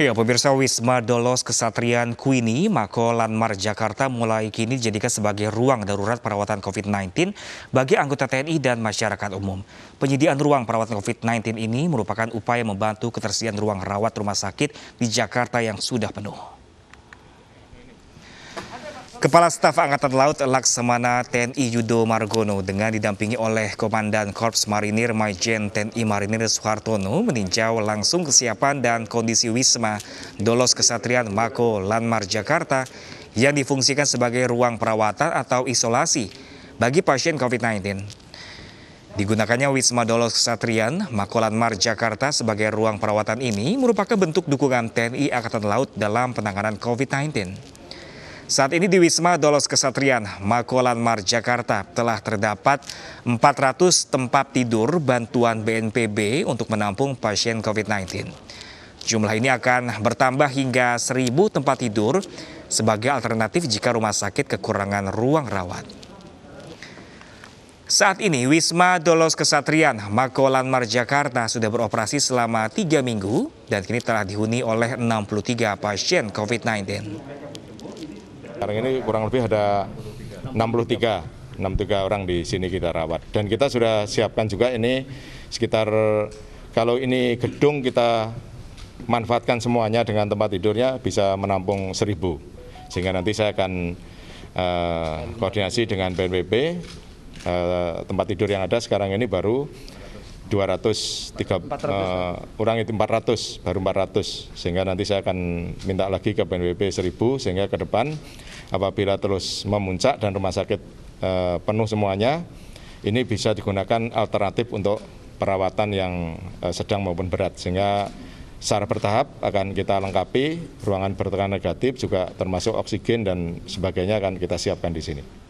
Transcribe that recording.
Ya, pemirsa Wisma Dolos Kesatrian Kuini, Mako Lanmar Jakarta mulai kini dijadikan sebagai ruang darurat perawatan COVID-19 bagi anggota TNI dan masyarakat umum. Penyediaan ruang perawatan COVID-19 ini merupakan upaya membantu ketersediaan ruang rawat rumah sakit di Jakarta yang sudah penuh. Kepala Staf Angkatan Laut Laksamana TNI Yudo Margono dengan didampingi oleh Komandan Korps Marinir Majen TNI Marinir Soehartono meninjau langsung kesiapan dan kondisi Wisma Dolos Kesatrian Mako Lanmar Jakarta yang difungsikan sebagai ruang perawatan atau isolasi bagi pasien COVID-19. Digunakannya Wisma Dolos Kesatrian, Mako Makolanmar Jakarta sebagai ruang perawatan ini merupakan bentuk dukungan TNI Angkatan Laut dalam penanganan COVID-19. Saat ini di Wisma Dolos Kesatrian, Makolan Mar Jakarta telah terdapat 400 tempat tidur bantuan BNPB untuk menampung pasien COVID-19. Jumlah ini akan bertambah hingga 1000 tempat tidur sebagai alternatif jika rumah sakit kekurangan ruang rawat. Saat ini Wisma Dolos Kesatrian, Makolan Mar Jakarta sudah beroperasi selama 3 minggu dan kini telah dihuni oleh 63 pasien COVID-19. Sekarang ini kurang lebih ada 63, 63 orang di sini kita rawat. Dan kita sudah siapkan juga ini sekitar kalau ini gedung kita manfaatkan semuanya dengan tempat tidurnya bisa menampung seribu Sehingga nanti saya akan uh, koordinasi dengan BNPB uh, eh, tempat tidur yang ada sekarang ini baru 200 tiga, uh, orang eh, itu 400 baru 400 sehingga nanti saya akan minta lagi ke BNPB 1000 sehingga ke depan apabila terus memuncak dan rumah sakit uh, penuh semuanya ini bisa digunakan alternatif untuk perawatan yang uh, sedang maupun berat sehingga secara bertahap akan kita lengkapi ruangan bertekanan negatif juga termasuk oksigen dan sebagainya akan kita siapkan di sini.